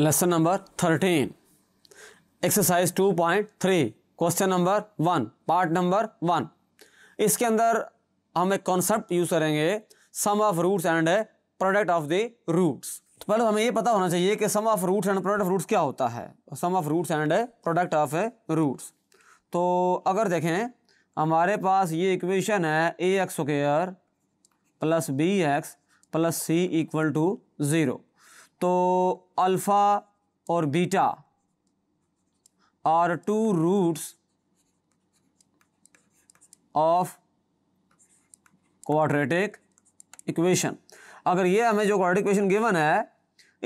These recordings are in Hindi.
lesson number thirteen exercise two point three question number one part number one इसके अंदर हम एक कॉन्सेप्ट यूज करेंगे sum of roots and product of the roots तो पहले तो हमें ये पता होना चाहिए कि sum of roots and product of roots क्या होता है sum of roots and product of roots तो अगर देखें हमारे पास ये इक्वेशन है A X square plus B X plus C equal to zero तो अल्फ़ा और beta are two roots of quadratic equation अगर ये हमें जो क्वाड्रेटिक इक्वेशन गिवन है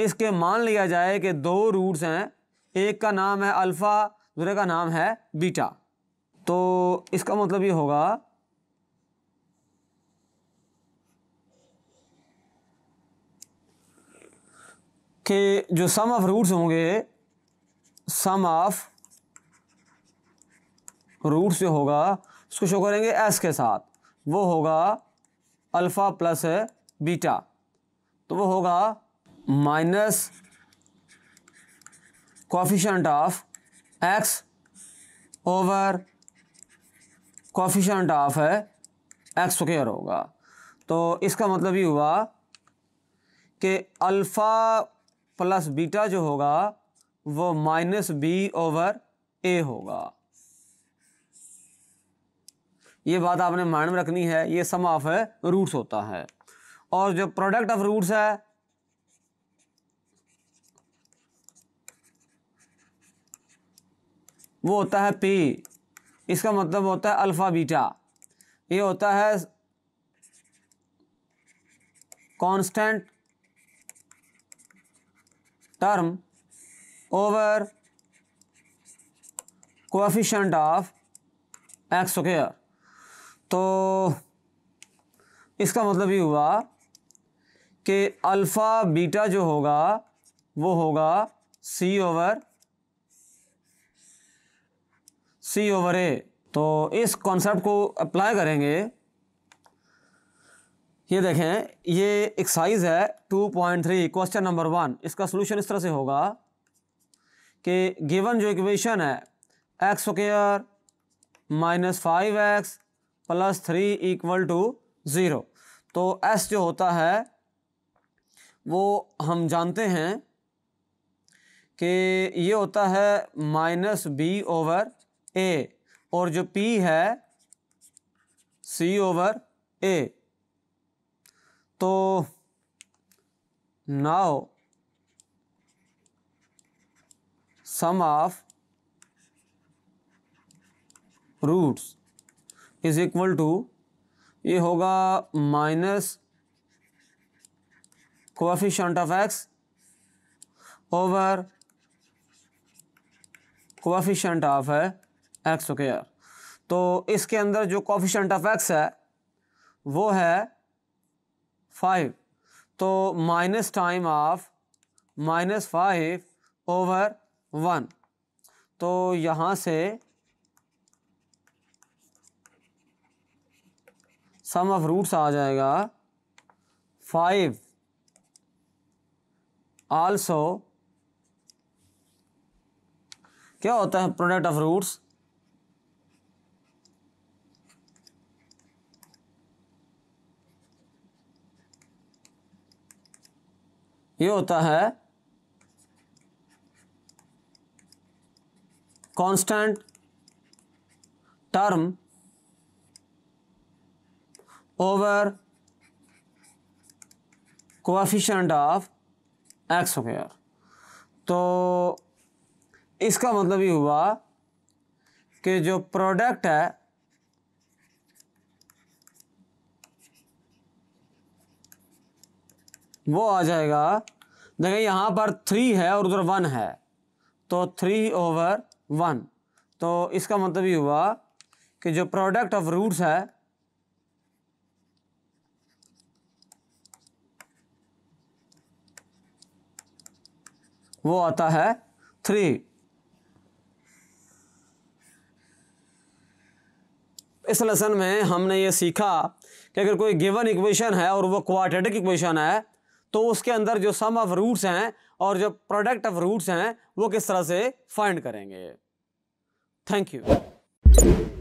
इसके मान लिया जाए कि दो रूट्स हैं एक का नाम है अल्फ़ा दूसरे का नाम है बीटा तो इसका मतलब ये होगा कि जो सम ऑफ रूट्स होंगे सम ऑफ रूट्स जो होगा उसको शो करेंगे एस के साथ वो होगा अल्फ़ा प्लस बीटा तो वो होगा minus coefficient of X over coefficient of है एक्स स्क्र होगा तो इसका मतलब ये हुआ कि अल्फ़ा प्लस बीटा जो होगा वो माइनस बी ओवर ए होगा ये बात आपने माइंड में रखनी है ये सम ऑफ रूट्स होता है और जो प्रोडक्ट ऑफ रूट्स है वो होता है पी इसका मतलब होता है अल्फ़ा बीटा ये होता है constant term over coefficient of X square तो इसका मतलब ये हुआ कि अल्फ़ा बीटा जो होगा वो होगा सी ओवर सी ओवर ए तो इस कॉन्सेप्ट को अप्लाई करेंगे ये देखें ये एक्साइज है two point three question number one इसका सोल्यूशन इस तरह से होगा कि गिवन जो इक्वेशन है X square minus five X plus three equal to zero तो एस जो होता है वो हम जानते हैं कि ये होता है माइनस बी ओवर ए और जो पी है सी ओवर ए तो now sum of roots is equal to ये होगा minus coefficient of X over coefficient of है एक्स स्क्र तो इसके अंदर जो कोफिशंट ऑफ एक्स है वो है फाइव तो minus time of minus five over one तो यहाँ से सम ऑफ रूट्स आ जाएगा फाइव आल्सो क्या होता है प्रोडक्ट ऑफ रूट्स ये होता है constant term over coefficient of X हो तो इसका मतलब ये हुआ कि जो प्रोडक्ट है वो आ जाएगा देखिए यहाँ पर थ्री है और उधर वन है तो थ्री ओवर वन तो इसका मतलब ये हुआ कि जो प्रोडक्ट ऑफ रूट्स है वो आता है थ्री इस लेसन में हमने ये सीखा कि अगर कोई गिवन इक्वेशन है और वो क्वाड्रेटिक इक्वेशन है तो उसके अंदर जो सम ऑफ रूट्स हैं और जो प्रोडक्ट ऑफ रूट्स हैं वो किस तरह से फाइंड करेंगे थैंक यू